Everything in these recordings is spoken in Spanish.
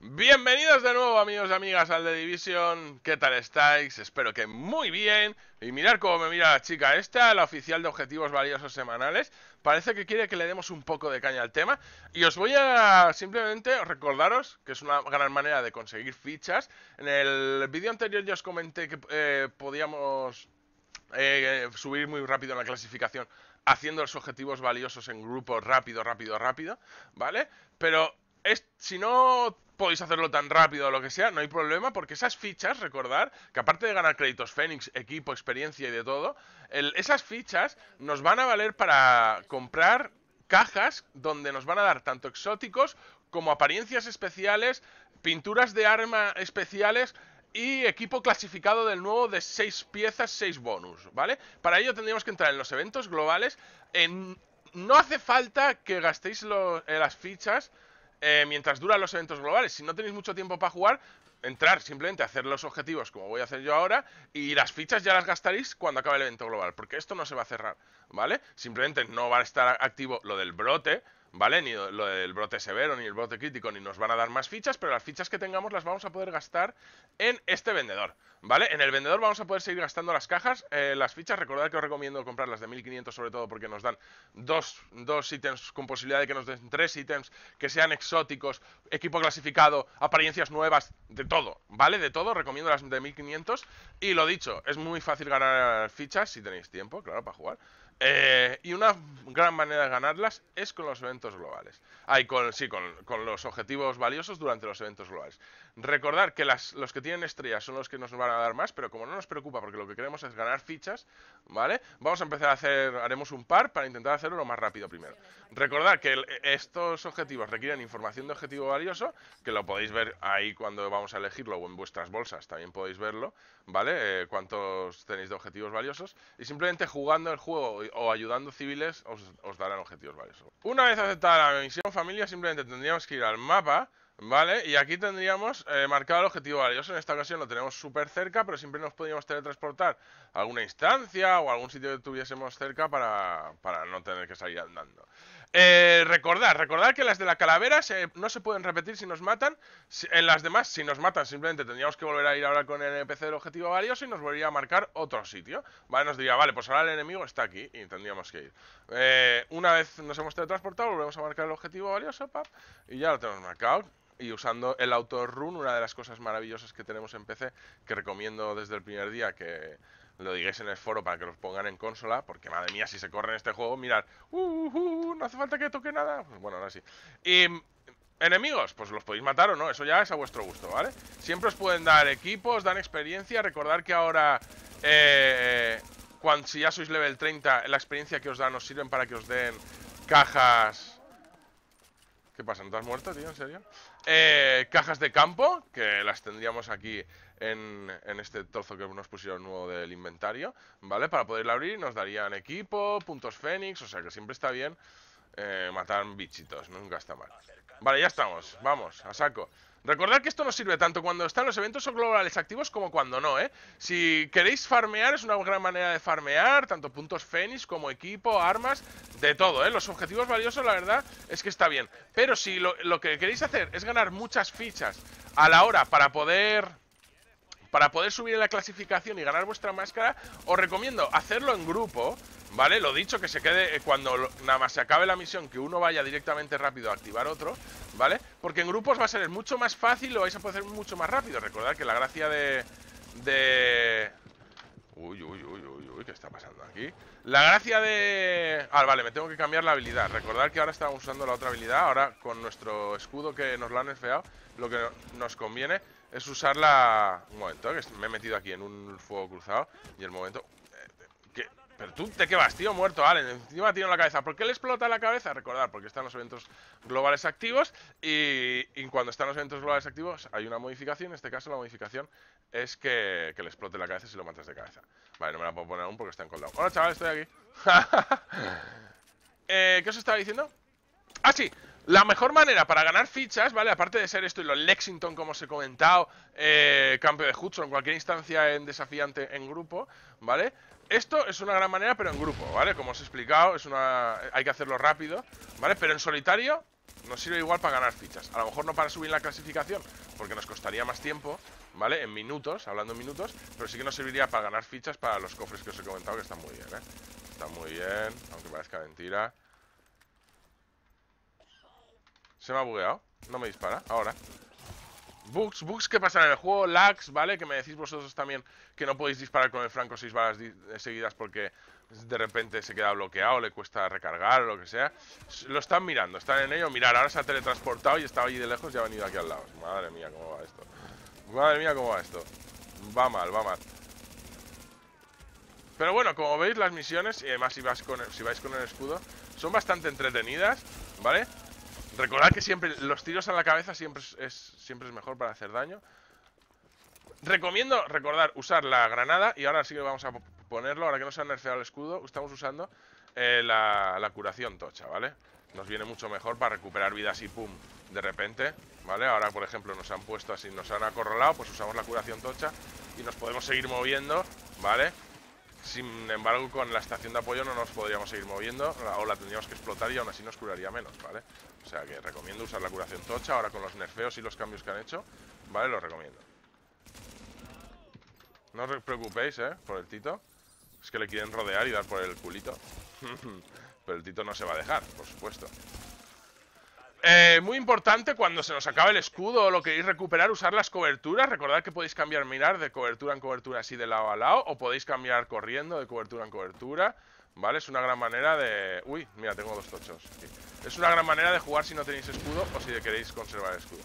Bienvenidos de nuevo amigos y amigas al The Division, ¿qué tal estáis? Espero que muy bien Y mirar cómo me mira la chica esta, la oficial de objetivos valiosos semanales Parece que quiere que le demos un poco de caña al tema Y os voy a simplemente recordaros que es una gran manera de conseguir fichas En el vídeo anterior ya os comenté que eh, podíamos eh, subir muy rápido en la clasificación Haciendo los objetivos valiosos en grupo rápido, rápido, rápido ¿Vale? Pero si no podéis hacerlo tan rápido o lo que sea, no hay problema, porque esas fichas, recordar, que aparte de ganar créditos Fénix, equipo, experiencia y de todo, esas fichas nos van a valer para comprar cajas donde nos van a dar tanto exóticos como apariencias especiales, pinturas de arma especiales y equipo clasificado del nuevo de 6 piezas, 6 bonus, ¿vale? Para ello tendríamos que entrar en los eventos globales. En... No hace falta que gastéis eh, las fichas eh, mientras duran los eventos globales. Si no tenéis mucho tiempo para jugar, entrar simplemente hacer los objetivos como voy a hacer yo ahora y las fichas ya las gastaréis cuando acabe el evento global, porque esto no se va a cerrar, ¿vale? Simplemente no va a estar activo lo del brote, ¿vale? Ni lo del brote severo, ni el brote crítico, ni nos van a dar más fichas, pero las fichas que tengamos las vamos a poder gastar en este vendedor, ¿vale? En el vendedor vamos a poder seguir gastando las cajas, eh, las fichas, recordad que os recomiendo comprar las de 1500 sobre todo porque nos dan dos, dos ítems con posibilidad de que nos den tres ítems que sean exóticos, equipo clasificado, apariencias nuevas, de todo, ¿vale? De todo, recomiendo las de 1500 y lo dicho, es muy fácil ganar fichas si tenéis tiempo, claro, para jugar. Eh, y una gran manera de ganarlas es con los eventos globales. Hay, con, sí, con, los objetivos valiosos durante los eventos globales. Recordar que los que tienen estrellas son los que nos van a dar más, pero como no nos preocupa porque lo que queremos es ganar fichas, ¿vale? Vamos a empezar a hacer, haremos un par para intentar hacerlo lo más rápido primero. Recordar que estos objetivos requieren información de objetivo valioso, que lo podéis ver ahí cuando vamos a elegirlo o en vuestras bolsas, también podéis verlo, ¿vale? Eh, cuántos tenéis de objetivos valiosos y simplemente jugando el juego o ayudando civiles os, os darán objetivos valiosos. Una vez aceptada la misión familia, simplemente tendríamos que ir al mapa Vale, y aquí tendríamos eh, marcado el objetivo valioso. En esta ocasión lo tenemos súper cerca, pero siempre nos podríamos teletransportar a alguna instancia o a algún sitio que tuviésemos cerca para, no tener que salir andando. Eh, recordad, recordad que las de la calavera no se pueden repetir si nos matan. en las demás, si nos matan, simplemente tendríamos que volver a ir ahora con el NPC del objetivo valioso y nos volvería a marcar otro sitio. Vale, nos diría, vale, pues ahora el enemigo está aquí y tendríamos que ir. Eh, una vez nos hemos teletransportado, volvemos a marcar el objetivo valioso, y ya lo tenemos marcado y usando el auto-run, una de las cosas maravillosas que tenemos en PC, que recomiendo desde el primer día que lo digáis en el foro para que los pongan en consola, porque madre mía, si se corre en este juego, mirad, uh, uh, uh no hace falta que toque nada. Bueno, ahora sí. Y mm, enemigos, pues los podéis matar o no, eso ya es a vuestro gusto, ¿vale? Siempre os pueden dar equipos, dan experiencia, recordar que ahora... Eh, cuando, si ya sois level 30, la experiencia que os dan os sirven para que os den cajas ¿Qué pasa? ¿No te has muerto, tío? ¿En serio? Eh, cajas de campo, que las tendríamos aquí en, este trozo que nos pusieron nuevo del inventario, ¿vale? Para poderla abrir nos darían equipo, puntos fénix, o sea que siempre está bien eh, matar bichitos, nunca está mal. Vale, ya estamos, vamos, a saco. Recordad que esto nos sirve tanto cuando están los eventos o globales activos como cuando no, ¿eh? Si queréis farmear, es una gran manera de farmear, tanto puntos Fénix como equipo, armas, de todo, ¿eh? Los objetivos valiosos, la verdad, es que está bien. Pero si lo, lo que queréis hacer es ganar muchas fichas a la hora para poder para poder subir en la clasificación y ganar vuestra máscara, os recomiendo hacerlo en grupo, ¿vale? Lo dicho, que se quede eh, cuando nada más se acabe la misión, que uno vaya directamente rápido a activar otro, ¿vale? Porque en grupos va a ser mucho más fácil, lo vais a poder hacer mucho más rápido. Recordad que la gracia de... de... Uy, uy, uy, uy, uy, ¿qué está pasando aquí? La gracia de... Ah, vale, me tengo que cambiar la habilidad Recordad que ahora estamos usando la otra habilidad Ahora con nuestro escudo que nos lo han enfeado, Lo que nos conviene es usar la... Un momento, que me he metido aquí en un fuego cruzado y el momento... Eh, ¿Pero tú te qué vas, tío? Muerto, Allen. Encima tiene la cabeza. ¿Por qué le explota la cabeza? Recordad, porque están los eventos globales activos y, cuando están los eventos globales activos hay una modificación. En este caso la modificación es que, que le explote la cabeza si lo matas de cabeza. Vale, no me la puedo poner aún porque está en Hola, chaval, estoy aquí. Eh, ¿Qué os estaba diciendo? Ah, sí, la mejor manera para ganar fichas, ¿vale? Aparte de ser esto y los Lexington, como os he comentado, eh, cambio de Hudson, cualquier instancia en desafiante en grupo, ¿vale? Esto es una gran manera, pero en grupo, ¿vale? Como os he explicado, es una... hay que hacerlo rápido, ¿vale? Pero en solitario nos sirve igual para ganar fichas. A lo mejor no para subir la clasificación, porque nos costaría más tiempo, ¿vale? En minutos, hablando en minutos, pero sí que nos serviría para ganar fichas para los cofres que os he comentado, que están muy bien, ¿eh? Están muy bien, aunque parezca mentira. Se me ha bugueado. No me dispara. Ahora. Bugs, bugs que pasa en el juego, lags, ¿vale? Que me decís vosotros también que no podéis disparar con el franco 6 balas eh, seguidas porque de repente se queda bloqueado, le cuesta recargar o lo que sea. Lo están mirando, están en ello. Mirar, ahora se ha teletransportado y estaba allí de lejos y ha venido aquí al lado. Madre mía, cómo va esto. Madre mía, cómo va esto. Va mal, va mal. Pero bueno, como veis, las misiones, y además si, con si vais con el escudo, son bastante entretenidas, ¿vale? Recordad que siempre los tiros a la cabeza siempre es, siempre es mejor para hacer daño. Recomiendo, recordar, usar la granada y ahora sí que vamos a ponerlo, ahora que nos se nerfeado el escudo, estamos usando eh, la, la, curación tocha, ¿vale? Nos viene mucho mejor para recuperar vidas y pum, de repente, ¿vale? Ahora, por ejemplo, nos han puesto así, nos han acorralado, pues usamos la curación tocha y nos podemos seguir moviendo, ¿vale? Sin embargo, con la estación de apoyo no nos podríamos seguir moviendo o la tendríamos que explotar y aún así nos curaría menos, ¿vale? O sea que recomiendo usar la curación tocha ahora con los nerfeos y los cambios que han hecho, ¿vale? Lo recomiendo. No os preocupéis, ¿eh? Por el Tito. Es que le quieren rodear y dar por el culito. Pero el Tito no se va a dejar, por supuesto. Eh, muy importante, cuando se nos acaba el escudo o lo queréis recuperar, usar las coberturas. Recordad que podéis cambiar mirar de cobertura en cobertura así de lado a lado. O podéis cambiar corriendo de cobertura en cobertura. ¿Vale? Es una gran manera de... Uy, mira, tengo dos tochos. Es una gran manera de jugar si no tenéis escudo o si queréis conservar el escudo.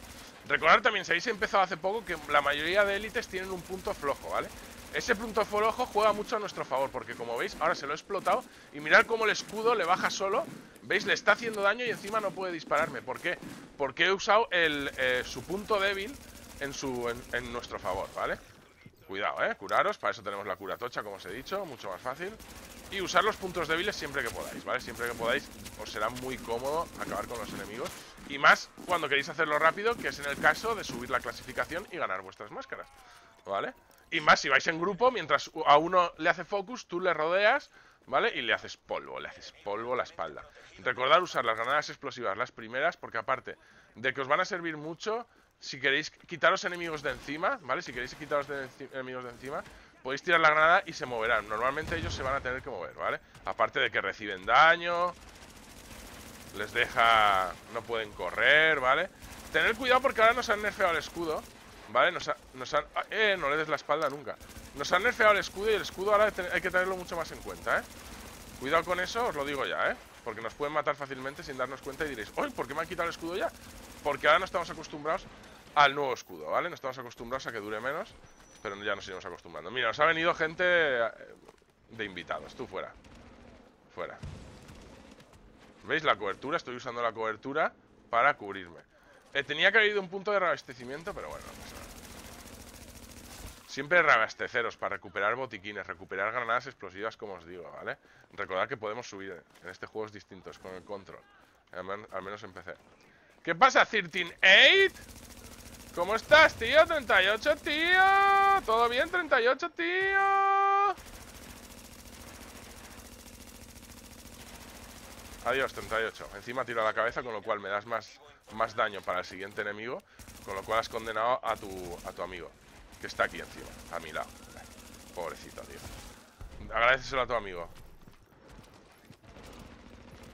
Recordad también, si habéis empezado hace poco, que la mayoría de élites tienen un punto flojo, ¿vale? Ese punto ojo juega mucho a nuestro favor, porque como veis, ahora se lo he explotado. Y mirad cómo el escudo le baja solo. ¿Veis? Le está haciendo daño y encima no puede dispararme. ¿Por qué? Porque he usado eh, su punto débil en, su, en, nuestro favor, ¿vale? Cuidado, ¿eh? Curaros, para eso tenemos la cura tocha, como os he dicho, mucho más fácil. Y usar los puntos débiles siempre que podáis, ¿vale? Siempre que podáis os será muy cómodo acabar con los enemigos. Y más cuando queréis hacerlo rápido, que es en el caso de subir la clasificación y ganar vuestras máscaras, ¿vale? vale y más si vais en grupo, mientras a uno le hace focus, tú le rodeas, ¿vale? Y le haces polvo, le haces polvo a la espalda. Recordad usar las granadas explosivas, las primeras, porque aparte de que os van a servir mucho, si queréis quitaros enemigos de encima, ¿vale? Si queréis quitaros enemigos de encima, podéis tirar la granada y se moverán. Normalmente ellos se van a tener que mover, ¿vale? Aparte de que reciben daño, les deja... no pueden correr, ¿vale? Tener cuidado porque ahora nos han nerfeado el escudo ¿Vale? Nos, ah, ¡Eh! No le des la espalda nunca Nos han nerfeado el escudo y el escudo ahora hay que tenerlo mucho más en cuenta, ¿eh? Cuidado con eso, os lo digo ya, ¿eh? Porque nos pueden matar fácilmente sin darnos cuenta y diréis ¡Uy! ¿Por qué me han quitado el escudo ya? Porque ahora no estamos acostumbrados al nuevo escudo, ¿vale? No estamos acostumbrados a que dure menos Pero ya nos iremos acostumbrando Mira, nos ha venido gente eh, de invitados Tú fuera Fuera ¿Veis? La cobertura, estoy usando la cobertura para cubrirme eh, Tenía que haber ido un punto de reabastecimiento, pero bueno, no pasa nada Siempre reabasteceros para recuperar botiquines, recuperar granadas explosivas, como os digo, ¿vale? Recordad que podemos subir en este juego es distinto, con el control. Al, menos empecé. ¿Qué pasa, 13-8? ¿Cómo estás, tío? 38, tío. ¿Todo bien, 38, tío? Adiós, 38. Encima tiro a la cabeza, con lo cual me das más, más daño para el siguiente enemigo, con lo cual has condenado a tu, a tu amigo. Que está aquí encima, a mi lado. Pobrecito, tío. Agradeceselo a tu amigo.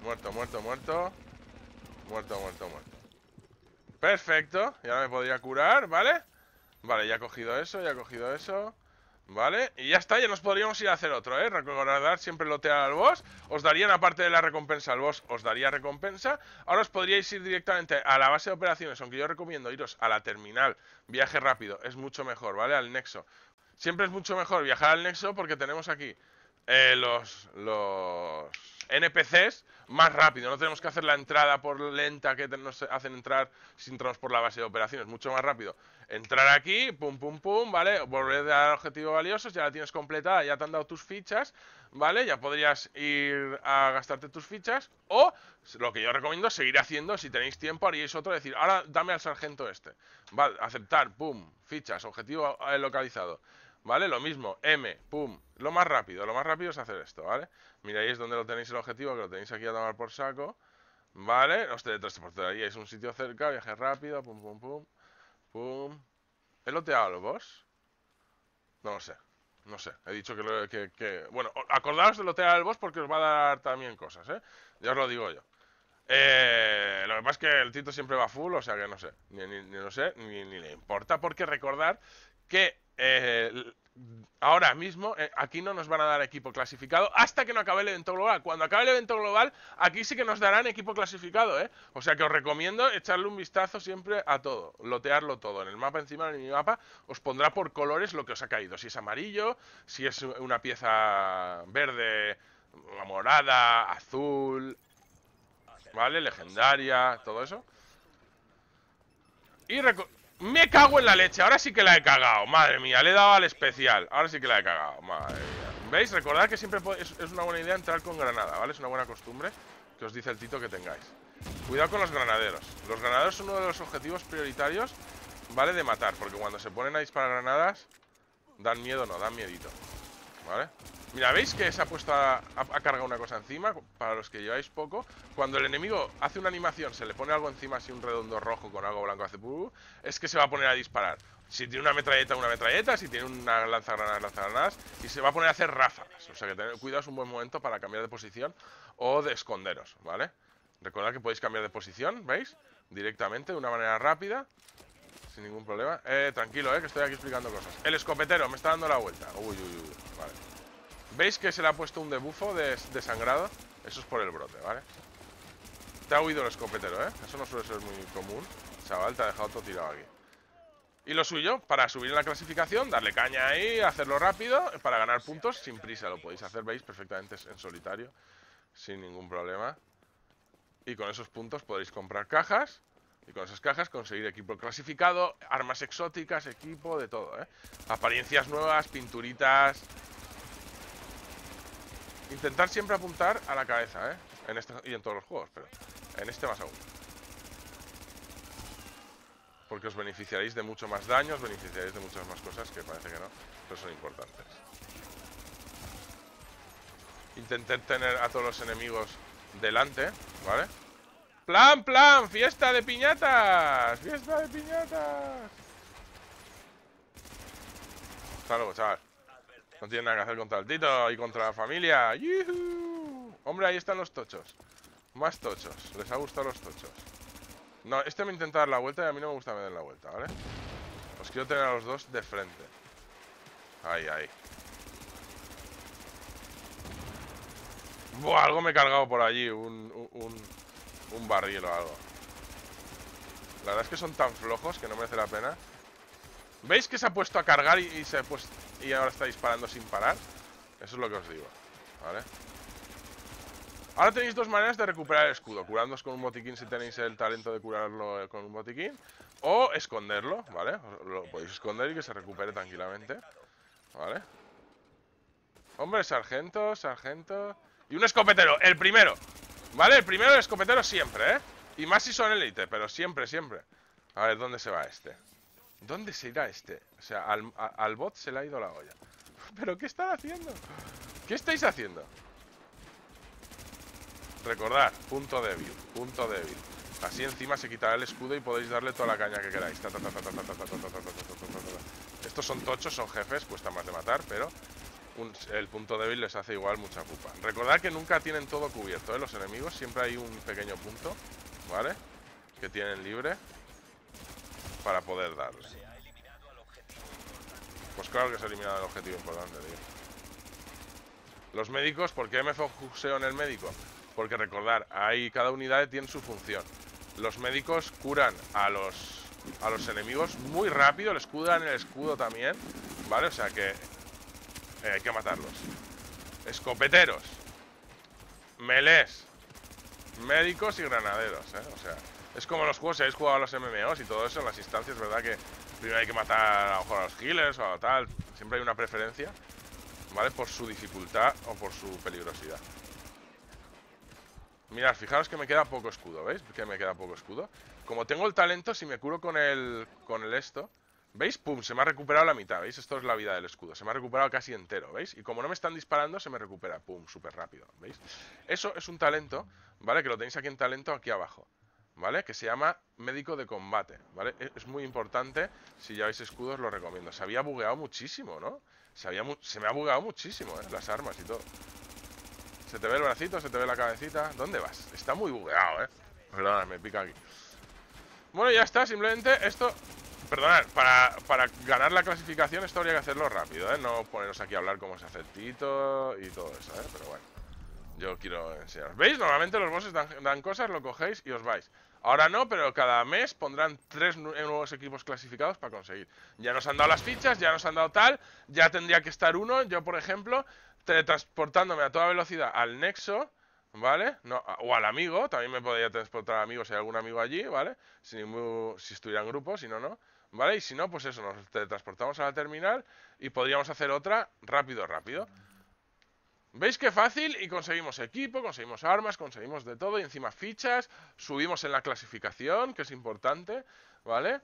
Muerto, muerto, muerto. Muerto, muerto, muerto. Perfecto. Ya me podría curar, ¿vale? Vale, ya he cogido eso, ya he cogido eso. ¿Vale? Y ya está, ya nos podríamos ir a hacer otro, ¿eh? Recordar siempre lotear al boss. Os darían, aparte de la recompensa al boss, os daría recompensa. Ahora os podríais ir directamente a la base de operaciones, aunque yo recomiendo iros a la terminal. Viaje rápido, es mucho mejor, ¿vale? Al nexo. Siempre es mucho mejor viajar al nexo porque tenemos aquí eh, los, los NPCs más rápido. No tenemos que hacer la entrada por lenta que nos hacen entrar si entramos por la base de operaciones. Mucho más rápido. Entrar aquí, pum, pum, pum, ¿vale? Volver dar objetivo valiosos, ya la tienes completada, ya te han dado tus fichas, ¿vale? Ya podrías ir a gastarte tus fichas. O lo que yo recomiendo, seguir haciendo, si tenéis tiempo, haríais otro, decir, ahora dame al sargento este. Vale, aceptar, pum, fichas, objetivo eh, localizado. ¿Vale? Lo mismo, M, pum, lo más rápido, lo más rápido es hacer esto, ¿vale? Miráis donde lo tenéis el objetivo, que lo tenéis aquí a tomar por saco, ¿vale? Os es un sitio cerca, viaje rápido, pum, pum, pum, pum. ¿He loteado al boss? No lo sé, no sé, he dicho que, Bueno, acordaos de lotear al boss porque os va a dar también cosas, ¿eh? Ya os lo digo yo. Eh, lo que pasa es que el Tito siempre va full, o sea que no sé, ni, sé, ni, ni, le importa, porque recordar que eh, ahora mismo eh, aquí no nos van a dar equipo clasificado hasta que no acabe el evento global. Cuando acabe el evento global, aquí sí que nos darán equipo clasificado, ¿eh? O sea que os recomiendo echarle un vistazo siempre a todo, lotearlo todo. En el mapa encima del mapa os pondrá por colores lo que os ha caído. Si es amarillo, si es una pieza verde, morada, azul, ¿vale? Legendaria, todo eso. Y me cago en la leche, ahora sí que la he cagado Madre mía, le he dado al especial Ahora sí que la he cagado, madre mía ¿Veis? Recordad que siempre es, una buena idea entrar con granada, ¿vale? Es una buena costumbre que os dice el tito que tengáis Cuidado con los granaderos Los granaderos son uno de los objetivos prioritarios ¿Vale? De matar, porque cuando se ponen a disparar granadas Dan miedo, no, dan miedito ¿Vale? Mira, ¿veis que se ha puesto a, a, cargar una cosa encima? Para los que lleváis poco Cuando el enemigo hace una animación Se le pone algo encima, así un redondo rojo con algo blanco hace uh, Es que se va a poner a disparar Si tiene una metralleta, una metralleta Si tiene una lanzagranadas, lanzagranadas Y se va a poner a hacer ráfagas O sea que tened cuidado, es un buen momento para cambiar de posición O de esconderos, ¿vale? Recordad que podéis cambiar de posición, ¿veis? Directamente, de una manera rápida Sin ningún problema Eh, tranquilo, eh, que estoy aquí explicando cosas El escopetero, me está dando la vuelta Uy, uy, uy, vale ¿Veis que se le ha puesto un debufo de, sangrado? Eso es por el brote, ¿vale? Te ha huido el escopetero, ¿eh? Eso no suele ser muy común. Chaval, te ha dejado todo tirado aquí. Y lo suyo, para subir en la clasificación, darle caña ahí, hacerlo rápido, para ganar puntos sin prisa. Lo podéis hacer, veis, perfectamente en solitario, sin ningún problema. Y con esos puntos podéis comprar cajas. Y con esas cajas conseguir equipo clasificado, armas exóticas, equipo, de todo, ¿eh? Apariencias nuevas, pinturitas, Intentar siempre apuntar a la cabeza, ¿eh? En este y en todos los juegos, pero en este más aún. Porque os beneficiaréis de mucho más daño, os beneficiaréis de muchas más cosas que parece que no, pero son importantes. Intentar tener a todos los enemigos delante, ¿vale? ¡Plan, plan! ¡Fiesta de piñatas! ¡Fiesta de piñatas! Hasta luego, chaval. No tiene nada que hacer contra el Tito y contra la familia. Hombre, ahí están los tochos. Más tochos. Les ha gustado los tochos. No, este me intenta dar la vuelta y a mí no me gusta me den la vuelta, ¿vale? Os quiero tener a los dos de frente. Ahí, ahí. Buah, algo me he cargado por allí. Un, un, un barril o algo. La verdad es que son tan flojos que no merece la pena. ¿Veis que se ha puesto a cargar y, se ha puesto, y ahora está disparando sin parar? Eso es lo que os digo, ¿vale? Ahora tenéis dos maneras de recuperar el escudo. Curándoos con un botiquín si tenéis el talento de curarlo eh, con un botiquín. O esconderlo, ¿vale? Lo podéis esconder y que se recupere tranquilamente. ¿Vale? Hombre, sargento, sargento... Y un escopetero, el primero. ¿Vale? El primero el escopetero siempre, ¿eh? Y más si son élite, pero siempre, siempre. A ver, ¿dónde se va este? ¿Dónde se irá este? O sea, al, bot se le ha ido la olla. ¿Pero qué están haciendo? ¿Qué estáis haciendo? Recordad, punto débil, punto débil. Así encima se quitará el escudo y podéis darle toda la caña que queráis. Estos son tochos, son jefes, cuesta más de matar, pero el punto débil les hace igual mucha culpa. Recordad que nunca tienen todo cubierto, ¿eh? Los enemigos, siempre hay un pequeño punto, ¿vale? Que tienen libre para poder darle. Pues claro que se ha eliminado el objetivo importante, Los médicos, ¿por qué me focuseo en el médico? Porque recordar, ahí cada unidad tiene su función. Los médicos curan a los, a los enemigos muy rápido, les curan el escudo también, ¿vale? O sea que eh, hay que matarlos. Escopeteros, melés, médicos y granaderos, ¿eh? O sea, es como los juegos, si habéis jugado a los MMOs y todo eso, en las instancias, ¿verdad? Que primero hay que matar a lo mejor a los healers o a tal. Siempre hay una preferencia, ¿vale? Por su dificultad o por su peligrosidad. Mirad, fijaros que me queda poco escudo, ¿veis? Que me queda poco escudo. Como tengo el talento, si me curo con el, con el esto... ¿Veis? ¡Pum! Se me ha recuperado la mitad, ¿veis? Esto es la vida del escudo. Se me ha recuperado casi entero, ¿veis? Y como no me están disparando, se me recupera. ¡Pum! Súper rápido, ¿veis? Eso es un talento, ¿vale? Que lo tenéis aquí en talento, aquí abajo. ¿vale? Que se llama médico de combate, ¿vale? E-, es muy importante, si lleváis escudos lo recomiendo. Se había bugueado muchísimo, ¿no? Se, había se me ha bugueado muchísimo, ¿eh? Las armas y todo. Se te ve el bracito, se te ve la cabecita. ¿Dónde vas? Está muy bugueado, ¿eh? Perdona, me pica aquí. Bueno, ya está, simplemente esto... Perdonad, para, ganar la clasificación esto habría que hacerlo rápido, ¿eh? No poneros aquí a hablar cómo se hace tito y todo eso, ¿eh? Pero bueno. Yo quiero enseñaros. ¿Veis? Normalmente los bosses dan, dan, cosas, lo cogéis y os vais. Ahora no, pero cada mes pondrán tres eh, nuevos equipos clasificados para conseguir. Ya nos han dado las fichas, ya nos han dado tal, ya tendría que estar uno, yo por ejemplo, teletransportándome a toda velocidad al Nexo, ¿vale? No, o al amigo, también me podría transportar al amigo si hay algún amigo allí, ¿vale? Si, si estuviera en grupo, si no, no. ¿Vale? Y si no, pues eso, nos teletransportamos a la terminal y podríamos hacer otra rápido, rápido. ¿Veis qué fácil? Y conseguimos equipo, conseguimos armas, conseguimos de todo y encima fichas, subimos en la clasificación, que es importante, ¿vale?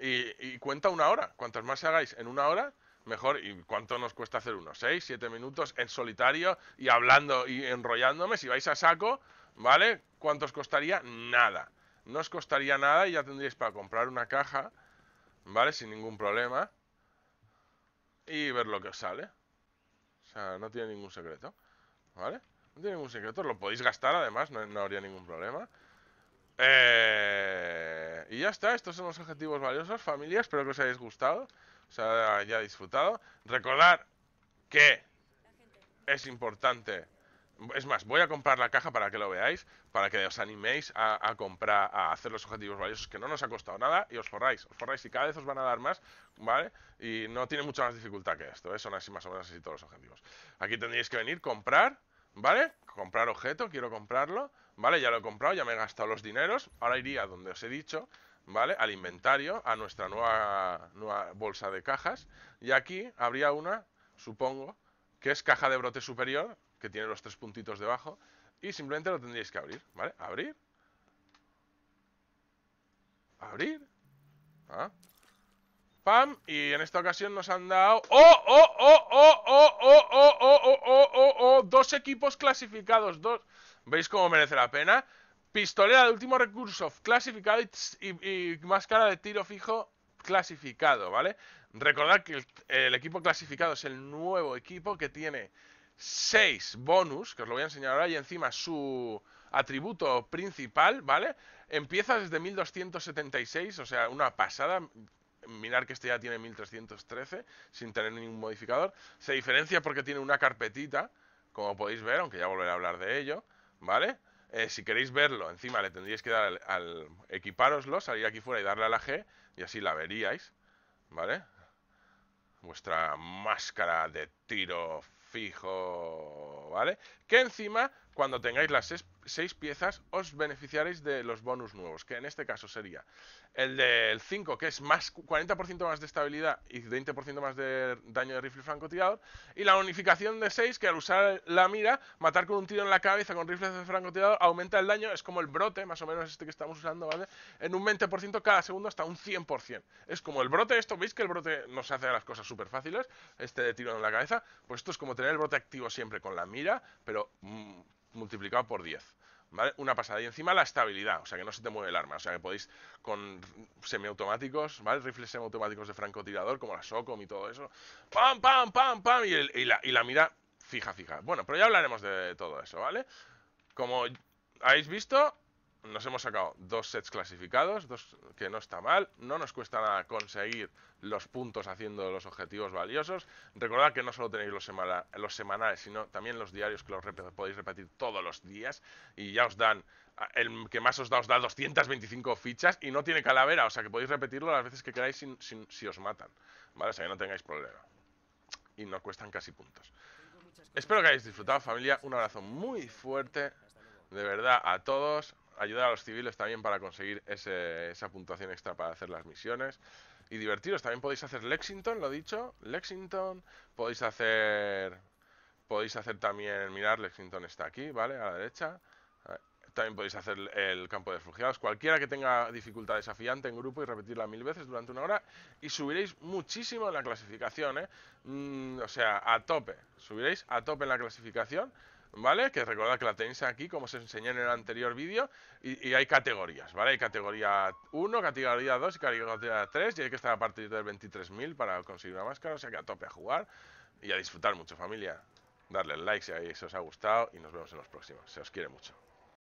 Y, cuenta una hora, cuantas más hagáis en una hora, mejor. ¿Y cuánto nos cuesta hacer unos 6, 7 minutos en solitario y hablando y enrollándome? Si vais a saco, ¿vale? ¿Cuánto os costaría? Nada. No os costaría nada y ya tendríais para comprar una caja, ¿vale? Sin ningún problema. Y ver lo que os sale sea, no tiene ningún secreto. ¿Vale? No tiene ningún secreto. Lo podéis gastar, además, no, habría ningún problema. Eh, y ya está, estos son los objetivos valiosos, familia. Espero que os hayáis gustado, os haya disfrutado. Recordad que es importante es más, voy a comprar la caja para que lo veáis, para que os animéis a, comprar, a hacer los objetivos valiosos, que no nos ha costado nada y os forráis, os forráis y cada vez os van a dar más, ¿vale? Y no tiene mucha más dificultad que esto, ¿eh? son así más o menos así todos los objetivos. Aquí tendríais que venir, comprar, ¿vale? Comprar objeto, quiero comprarlo, ¿vale? Ya lo he comprado, ya me he gastado los dineros, ahora iría donde os he dicho, ¿vale? Al inventario, a nuestra nueva, nueva bolsa de cajas, y aquí habría una, supongo, que es caja de brote superior, que tiene los tres puntitos debajo, y simplemente lo tendríais que abrir, ¿vale? Abrir. Abrir. ¿Ah? Pam, y en esta ocasión nos han dado... ¡Oh, oh, oh, oh, oh, oh, oh, oh, oh, Dos equipos clasificados, dos... ¿Veis cómo merece la pena? Pistolera de último recurso clasificado y, máscara de tiro fijo clasificado, ¿vale? Recordad que el equipo clasificado es el nuevo equipo que tiene 6 bonus, que os lo voy a enseñar ahora, y encima su atributo principal, ¿vale? Empieza desde 1276, o sea, una pasada. Mirar que este ya tiene 1313 sin tener ningún modificador. Se diferencia porque tiene una carpetita, como podéis ver, aunque ya volveré a hablar de ello, ¿vale? Eh, si queréis verlo, encima le tendríais que dar al, al equiparoslo, salir aquí fuera y darle a la G, y así la veríais, ¿vale? Vuestra máscara de tiro fijo, ¿vale? Que encima cuando tengáis las 6 piezas, os beneficiaréis de los bonus nuevos, que en este caso sería el del 5, que es más 40% más de estabilidad y 20% más de daño de rifle francotirador, y la unificación de 6, que al usar la mira, matar con un tiro en la cabeza con rifle de francotirador aumenta el daño, es como el brote, más o menos este que estamos usando, ¿vale? En un 20% cada segundo hasta un 100%. Es como el brote, esto, ¿veis que el brote nos hace las cosas súper fáciles? Este de tiro en la cabeza, pues esto es como tener el brote activo siempre con la mira, pero... Mm, multiplicado por 10. ¿Vale? Una pasada. Y encima la estabilidad, o sea que no se te mueve el arma. O sea que podéis con semiautomáticos, ¿vale? Rifles semiautomáticos de francotirador, como la SOCOM y todo eso. ¡Pam, pam, pam, pam! Y, la, y la, mira fija, fija. Bueno, pero ya hablaremos de todo eso, ¿vale? Como habéis visto, nos hemos sacado dos sets clasificados, dos que no está mal. No nos cuesta nada conseguir los puntos haciendo los objetivos valiosos. Recordad que no solo tenéis los, semanales, sino también los diarios que los podéis repetir todos los días. Y ya os dan, ah, el que más os da, os da 225 fichas y no tiene calavera. O sea que podéis repetirlo las veces que queráis sin, si os matan. ¿Vale? O sea que no tengáis problema. Y no cuestan casi puntos. Espero que hayáis disfrutado, familia. Un abrazo muy fuerte. De verdad, a todos ayudar a los civiles también para conseguir esa puntuación extra para hacer las misiones. Y divertiros, también podéis hacer Lexington, lo dicho, Lexington, podéis hacer... Podéis hacer también, mirar, Lexington está aquí, ¿vale? A la derecha. También podéis hacer el campo de refugiados. Cualquiera que tenga dificultad desafiante en grupo y repetirla mil veces durante una hora. Y subiréis muchísimo en la clasificación, ¿eh? mm, o sea, a tope. Subiréis a tope en la clasificación. ¿vale? Que recordad que la tenéis aquí, como os enseñé en el anterior vídeo, y, hay categorías, ¿vale? Hay categoría 1, categoría 2 y categoría 3, y hay que estar a partir del 23.000 para conseguir una máscara, o sea que a tope a jugar y a disfrutar mucho, familia. Darle like si eso os ha gustado y nos vemos en los próximos. Se os quiere mucho.